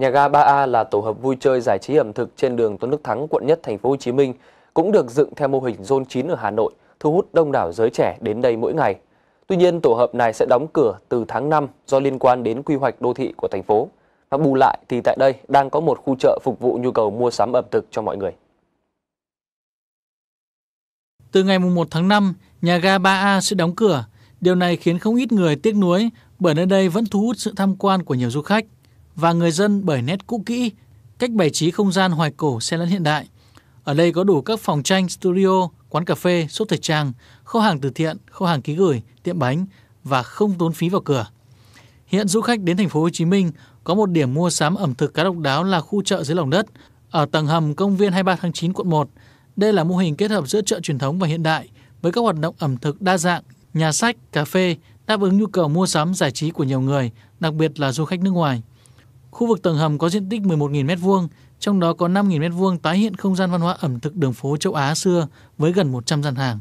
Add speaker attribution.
Speaker 1: Nhà ga 3A là tổ hợp vui chơi giải trí ẩm thực trên đường Tôn Đức Thắng, quận Nhất, thành phố Hồ Chí Minh cũng được dựng theo mô hình Zone 9 ở Hà Nội, thu hút đông đảo giới trẻ đến đây mỗi ngày. Tuy nhiên, tổ hợp này sẽ đóng cửa từ tháng 5 do liên quan đến quy hoạch đô thị của thành phố. Và bù lại thì tại đây đang có một khu chợ phục vụ nhu cầu mua sắm ẩm thực cho mọi người.
Speaker 2: Từ ngày 1 tháng 5, nhà ga 3A sẽ đóng cửa. Điều này khiến không ít người tiếc nuối bởi nơi đây vẫn thu hút sự tham quan của nhiều du khách và người dân bởi nét cũ kỹ, cách bày trí không gian hoài cổ xen lẫn hiện đại. Ở đây có đủ các phòng tranh, studio, quán cà phê, shop thời trang, kho hàng từ thiện, kho hàng ký gửi, tiệm bánh và không tốn phí vào cửa. Hiện du khách đến thành phố Hồ Chí Minh có một điểm mua sắm ẩm thực cá độc đáo là khu chợ dưới lòng đất ở tầng hầm công viên 23 tháng 9 quận 1. Đây là mô hình kết hợp giữa chợ truyền thống và hiện đại với các hoạt động ẩm thực đa dạng, nhà sách, cà phê đáp ứng nhu cầu mua sắm giải trí của nhiều người, đặc biệt là du khách nước ngoài. Khu vực tầng hầm có diện tích 11.000 m2, trong đó có 5.000 m2 tái hiện không gian văn hóa ẩm thực đường phố châu Á xưa với gần 100 gian hàng.